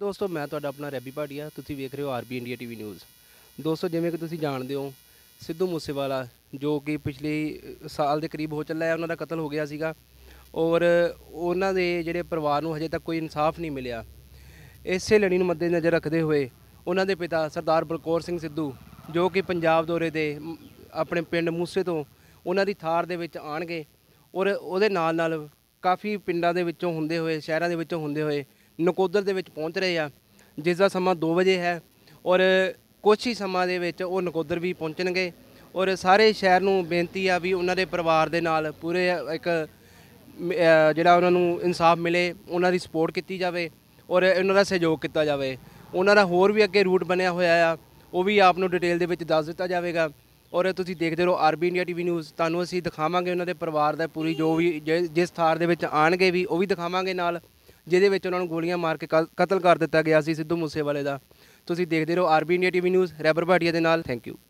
ਦੋਸਤੋ ਮੈਂ ਤੁਹਾਡਾ ਆਪਣਾ ਰੈਬੀ ਭਾਟੀਆ ਤੁਸੀਂ ਵੇਖ ਰਹੇ ਹੋ ਆਰਬੀ ਇੰਡੀਆ ਟੀਵੀ ਨਿਊਜ਼ ਦੋਸਤੋ ਜਿਵੇਂ ਕਿ ਤੁਸੀਂ ਜਾਣਦੇ ਹੋ ਸਿੱਧੂ ਮੂਸੇਵਾਲਾ ਜੋ ਕਿ ਪਿਛਲੇ ਸਾਲ ਦੇ ਕਰੀਬ ਹੋ ਚੱਲਾ ਹੈ ਉਹਨਾਂ ਦਾ ਕਤਲ ਹੋ ਗਿਆ ਸੀਗਾ ਔਰ ਉਹਨਾਂ ਦੇ ਜਿਹੜੇ ਪਰਿਵਾਰ ਨੂੰ ਹਜੇ ਤੱਕ ਕੋਈ ਇਨਸਾਫ ਨਹੀਂ ਮਿਲਿਆ ਇਸੇ ਲੜੀ ਨੂੰ ਮੱਦੇ ਨਜ਼ਰ ਰੱਖਦੇ ਹੋਏ ਉਹਨਾਂ ਦੇ ਪਿਤਾ ਸਰਦਾਰ ਬਲਕੌਰ ਸਿੰਘ ਸਿੱਧੂ ਜੋ ਕਿ ਪੰਜਾਬ ਦੌਰੇ ਦੇ ਆਪਣੇ ਪਿੰਡ ਮੂਸੇ ਤੋਂ ਉਹਨਾਂ ਦੀ ਥਾਰ ਦੇ ਵਿੱਚ ਆਣਗੇ ਔਰ ਉਹਦੇ ਨਾਲ ਨਾਲ ਕਾਫੀ ਪਿੰਡਾਂ ਦੇ ਵਿੱਚੋਂ ਹੁੰਦੇ ਹੋਏ ਸ਼ਹਿਰਾਂ ਦੇ ਵਿੱਚੋਂ ਹੁੰਦੇ ਹੋਏ ਨਕੋਦਰ ਦੇ ਵਿੱਚ ਪਹੁੰਚ ਰਹੇ ਆ ਜਿਸ ਦਾ ਸਮਾਂ 2 ਵਜੇ ਹੈ ਔਰ ਕੁਝ ਹੀ ਸਮਾਂ ਦੇ ਵਿੱਚ ਉਹ ਨਕੋਦਰ ਵੀ ਪਹੁੰਚਣਗੇ ਔਰ ਸਾਰੇ ਸ਼ਹਿਰ ਨੂੰ ਬੇਨਤੀ ਆ ਵੀ ਉਹਨਾਂ ਦੇ ਪਰਿਵਾਰ ਦੇ ਨਾਲ ਪੂਰੇ ਇੱਕ ਜਿਹੜਾ ਉਹਨਾਂ ਨੂੰ ਇਨਸਾਫ ਮਿਲੇ ਉਹਨਾਂ ਦੀ ਸਪੋਰਟ ਕੀਤੀ ਜਾਵੇ ਔਰ ਉਹਨਾਂ ਦਾ ਸਹਿਯੋਗ ਕੀਤਾ ਜਾਵੇ ਉਹਨਾਂ ਦਾ ਹੋਰ ਵੀ ਅੱਗੇ ਰੂਟ ਬਣਿਆ ਹੋਇਆ ਆ ਉਹ ਵੀ ਆਪ ਨੂੰ ਡਿਟੇਲ ਦੇ ਵਿੱਚ ਦੱਸ ਦਿੱਤਾ ਜਾਵੇਗਾ ਔਰ ਤੁਸੀਂ ਦੇਖਦੇ ਰਹੋ ਆਰਬੀ ਇੰਡੀਆ ਟੀਵੀ ਨਿਊਜ਼ ਤੁਹਾਨੂੰ ਅਸੀਂ ਦਿਖਾਵਾਂਗੇ ਉਹਨਾਂ ਦੇ ਪਰਿਵਾਰ ਦਾ ਪੂਰੀ ਜੋ ਵੀ ਜਿਸ ਥਾਰ ਦੇ ਵਿੱਚ ਆਣਗੇ ਵੀ ਉਹ ਵੀ ਦਿਖਾਵਾਂਗੇ ਨਾਲ ਜਿਹਦੇ ਵਿੱਚ ਉਹਨਾਂ ਨੂੰ ਗੋਲੀਆਂ ਮਾਰ ਕੇ ਕਤਲ ਕਰ ਦਿੱਤਾ ਗਿਆ ਸੀ ਸਿੱਧੂ ਮੂਸੇਵਾਲੇ ਦਾ ਤੁਸੀਂ ਦੇਖਦੇ ਰਹੋ ਆਰਬੀ ਇੰਡੀਆ ਟੀਵੀ ਨਿਊਜ਼ ਰੈਬਰ ਭਾਟੀਆ ਦੇ ਨਾਲ ਥੈਂਕ ਯੂ